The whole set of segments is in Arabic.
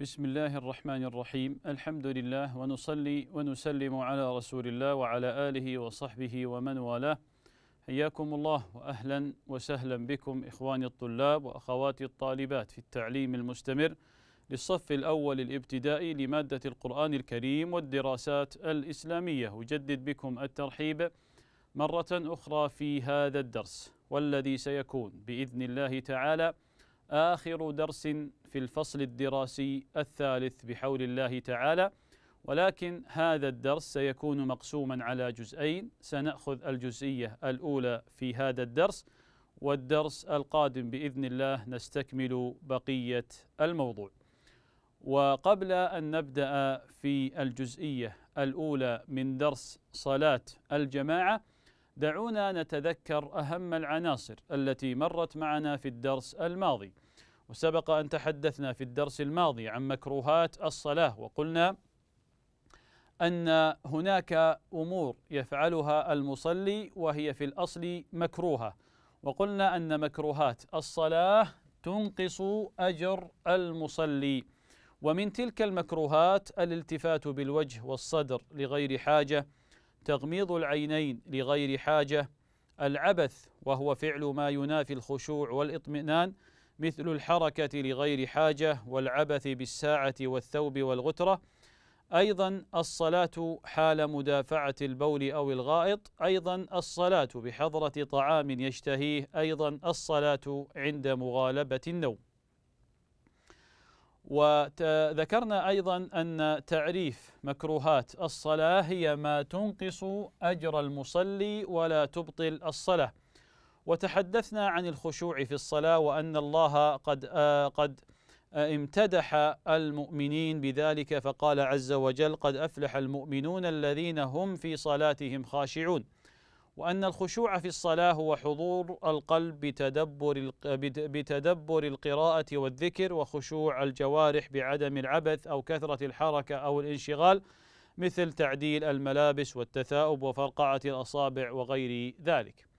بسم الله الرحمن الرحيم الحمد لله ونصلي ونسلم على رسول الله وعلى آله وصحبه ومن والاه حياكم الله وأهلا وسهلا بكم إخواني الطلاب وأخواتي الطالبات في التعليم المستمر للصف الأول الابتدائي لمادة القرآن الكريم والدراسات الإسلامية أجدد بكم الترحيب مرة أخرى في هذا الدرس والذي سيكون بإذن الله تعالى آخر درس في الفصل الدراسي الثالث بحول الله تعالى ولكن هذا الدرس سيكون مقسوما على جزئين سنأخذ الجزئية الأولى في هذا الدرس والدرس القادم بإذن الله نستكمل بقية الموضوع وقبل أن نبدأ في الجزئية الأولى من درس صلاة الجماعة دعونا نتذكر أهم العناصر التي مرت معنا في الدرس الماضي وسبق أن تحدثنا في الدرس الماضي عن مكروهات الصلاة وقلنا أن هناك أمور يفعلها المصلي وهي في الأصل مكروهة وقلنا أن مكروهات الصلاة تنقص أجر المصلي ومن تلك المكروهات الالتفات بالوجه والصدر لغير حاجة تغميض العينين لغير حاجة العبث وهو فعل ما ينافي الخشوع والاطمئنان مثل الحركة لغير حاجة والعبث بالساعة والثوب والغترة أيضا الصلاة حال مدافعة البول أو الغائط أيضا الصلاة بحضرة طعام يشتهيه أيضا الصلاة عند مغالبة النوم وذكرنا أيضا أن تعريف مكروهات الصلاة هي ما تنقص أجر المصلي ولا تبطل الصلاة وتحدثنا عن الخشوع في الصلاة وأن الله قد آه قد امتدح المؤمنين بذلك فقال عز وجل قد أفلح المؤمنون الذين هم في صلاتهم خاشعون وأن الخشوع في الصلاة هو حضور القلب بتدبر بتدبر القراءة والذكر وخشوع الجوارح بعدم العبث أو كثرة الحركة أو الانشغال مثل تعديل الملابس والتثاؤب وفرقعة الأصابع وغير ذلك.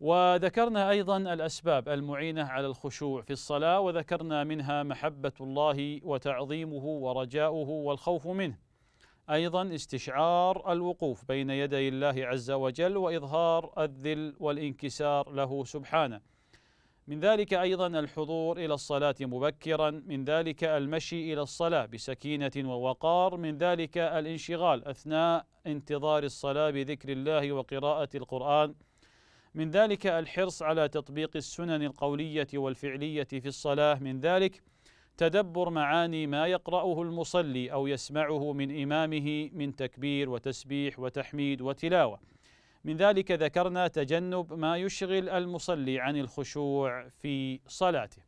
وذكرنا ايضا الاسباب المعينه على الخشوع في الصلاه وذكرنا منها محبه الله وتعظيمه ورجاؤه والخوف منه. ايضا استشعار الوقوف بين يدي الله عز وجل واظهار الذل والانكسار له سبحانه. من ذلك ايضا الحضور الى الصلاه مبكرا، من ذلك المشي الى الصلاه بسكينه ووقار، من ذلك الانشغال اثناء انتظار الصلاه بذكر الله وقراءه القران. من ذلك الحرص على تطبيق السنن القولية والفعلية في الصلاة من ذلك تدبر معاني ما يقرأه المصلي أو يسمعه من إمامه من تكبير وتسبيح وتحميد وتلاوة من ذلك ذكرنا تجنب ما يشغل المصلي عن الخشوع في صلاته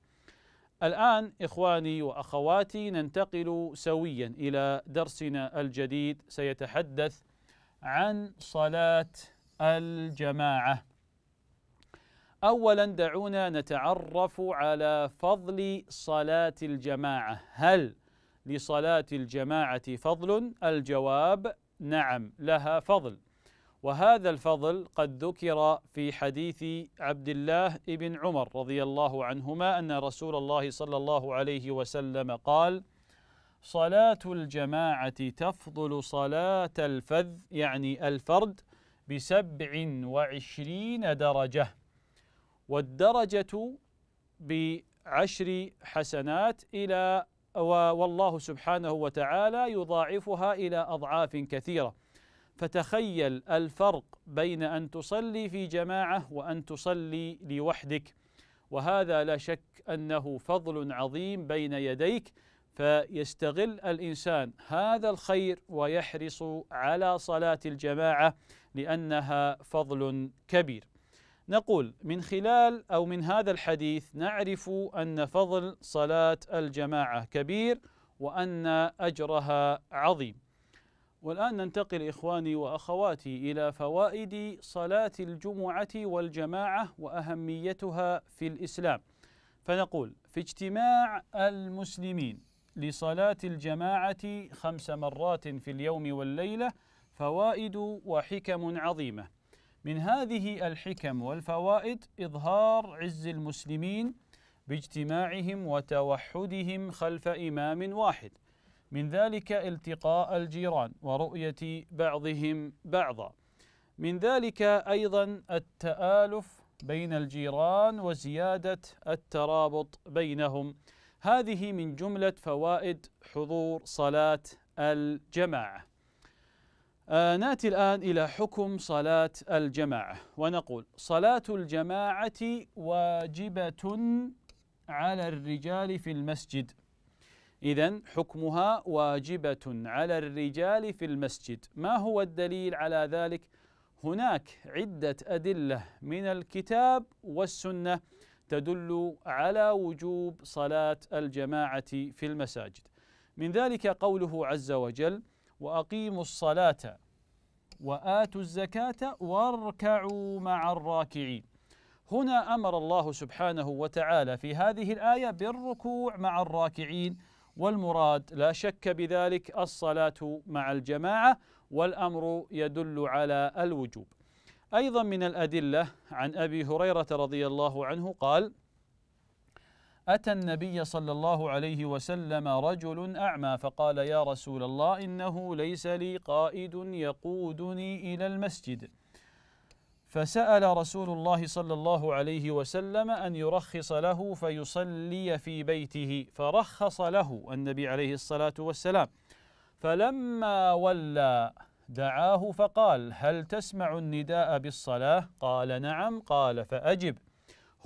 الآن إخواني وأخواتي ننتقل سويا إلى درسنا الجديد سيتحدث عن صلاة الجماعة اولا دعونا نتعرف على فضل صلاه الجماعه هل لصلاه الجماعه فضل الجواب نعم لها فضل وهذا الفضل قد ذكر في حديث عبد الله بن عمر رضي الله عنهما ان رسول الله صلى الله عليه وسلم قال صلاه الجماعه تفضل صلاه الفذ يعني الفرد بسبع وعشرين درجه والدرجة بعشر حسنات إلى والله سبحانه وتعالى يضاعفها إلى أضعاف كثيرة فتخيل الفرق بين أن تصلي في جماعة وأن تصلي لوحدك وهذا لا شك أنه فضل عظيم بين يديك فيستغل الإنسان هذا الخير ويحرص على صلاة الجماعة لأنها فضل كبير نقول من خلال او من هذا الحديث نعرف ان فضل صلاه الجماعه كبير وان اجرها عظيم. والان ننتقل اخواني واخواتي الى فوائد صلاه الجمعه والجماعه واهميتها في الاسلام. فنقول في اجتماع المسلمين لصلاه الجماعه خمس مرات في اليوم والليله فوائد وحكم عظيمه. من هذه الحكم والفوائد إظهار عز المسلمين باجتماعهم وتوحدهم خلف إمام واحد من ذلك التقاء الجيران ورؤية بعضهم بعضا من ذلك أيضا التآلف بين الجيران وزيادة الترابط بينهم هذه من جملة فوائد حضور صلاة الجماعة آه ناتي الآن إلى حكم صلاة الجماعة ونقول صلاة الجماعة واجبة على الرجال في المسجد إذا حكمها واجبة على الرجال في المسجد ما هو الدليل على ذلك؟ هناك عدة أدلة من الكتاب والسنة تدل على وجوب صلاة الجماعة في المساجد من ذلك قوله عز وجل وأقيموا الصلاة وآتوا الزكاة واركعوا مع الراكعين هنا أمر الله سبحانه وتعالى في هذه الآية بالركوع مع الراكعين والمراد لا شك بذلك الصلاة مع الجماعة والأمر يدل على الوجوب أيضا من الأدلة عن أبي هريرة رضي الله عنه قال: أتى النبي صلى الله عليه وسلم رجل أعمى فقال يا رسول الله إنه ليس لي قائد يقودني إلى المسجد فسأل رسول الله صلى الله عليه وسلم أن يرخص له فيصلي في بيته فرخص له النبي عليه الصلاة والسلام فلما ولى دعاه فقال هل تسمع النداء بالصلاة؟ قال نعم قال فأجب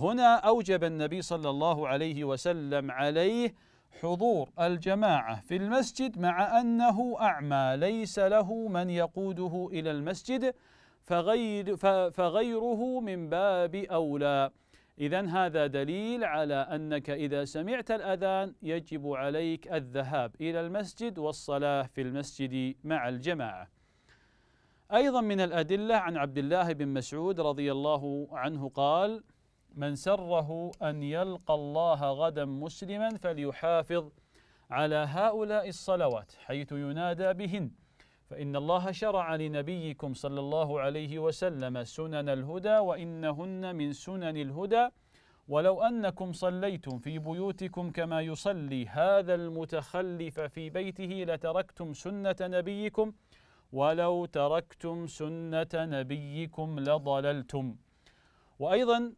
هنا أوجب النبي صلى الله عليه وسلم عليه حضور الجماعة في المسجد مع أنه أعمى ليس له من يقوده إلى المسجد فغير فغيره من باب أولى إذا هذا دليل على أنك إذا سمعت الأذان يجب عليك الذهاب إلى المسجد والصلاة في المسجد مع الجماعة أيضا من الأدلة عن عبد الله بن مسعود رضي الله عنه قال: من سره أن يلقى الله غدا مسلما فليحافظ على هؤلاء الصلوات حيث ينادى بهن فإن الله شرع لنبيكم صلى الله عليه وسلم سنن الهدى وإنهن من سنن الهدى ولو أنكم صليتم في بيوتكم كما يصلي هذا المتخلف في بيته لتركتم سنة نبيكم ولو تركتم سنة نبيكم لضللتم وأيضا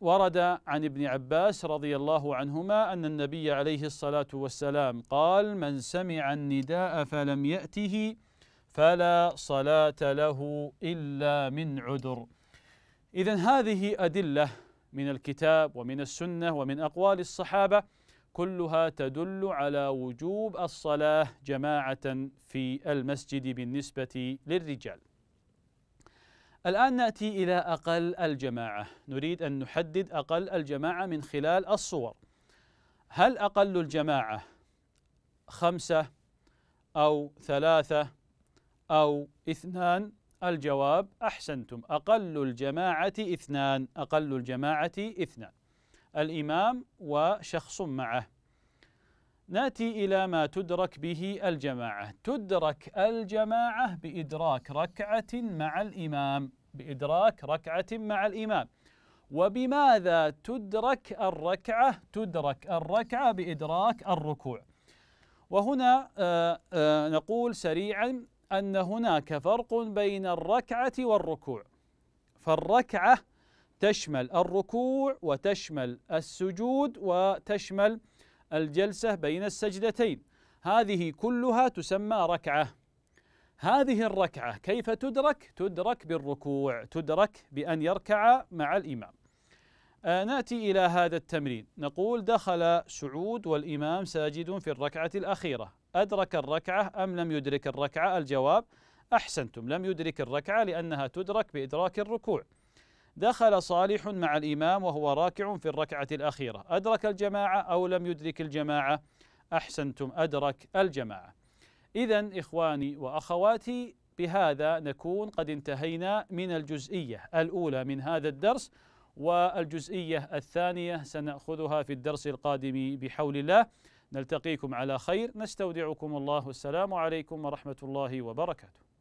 ورد عن ابن عباس رضي الله عنهما أن النبي عليه الصلاة والسلام قال من سمع النداء فلم يأته فلا صلاة له إلا من عذر إذا هذه أدلة من الكتاب ومن السنة ومن أقوال الصحابة كلها تدل على وجوب الصلاة جماعة في المسجد بالنسبة للرجال الآن نأتي إلى أقل الجماعة نريد أن نحدد أقل الجماعة من خلال الصور هل أقل الجماعة خمسة أو ثلاثة أو اثنان الجواب أحسنتم أقل الجماعة اثنان أقل الجماعة اثنان الإمام وشخص معه ناتي إلى ما تدرك به الجماعة تدرك الجماعة بإدراك ركعة مع الإمام بإدراك ركعة مع الإمام وبماذا تدرك الركعة تدرك الركعة بإدراك الركوع وهنا آه، آه، نقول سريعا أن هناك فرق بين الركعة والركوع فالركعة تشمل الركوع وتشمل السجود وتشمل الجلسة بين السجدتين هذه كلها تسمى ركعة هذه الركعة كيف تدرك؟ تدرك بالركوع تدرك بأن يركع مع الإمام آه ناتي إلى هذا التمرين نقول دخل سعود والإمام ساجد في الركعة الأخيرة أدرك الركعة أم لم يدرك الركعة؟ الجواب أحسنتم لم يدرك الركعة لأنها تدرك بإدراك الركوع دخل صالح مع الإمام وهو راكع في الركعة الأخيرة أدرك الجماعة أو لم يدرك الجماعة أحسنتم أدرك الجماعة إذا إخواني وأخواتي بهذا نكون قد انتهينا من الجزئية الأولى من هذا الدرس والجزئية الثانية سنأخذها في الدرس القادم بحول الله نلتقيكم على خير نستودعكم الله السلام عليكم ورحمة الله وبركاته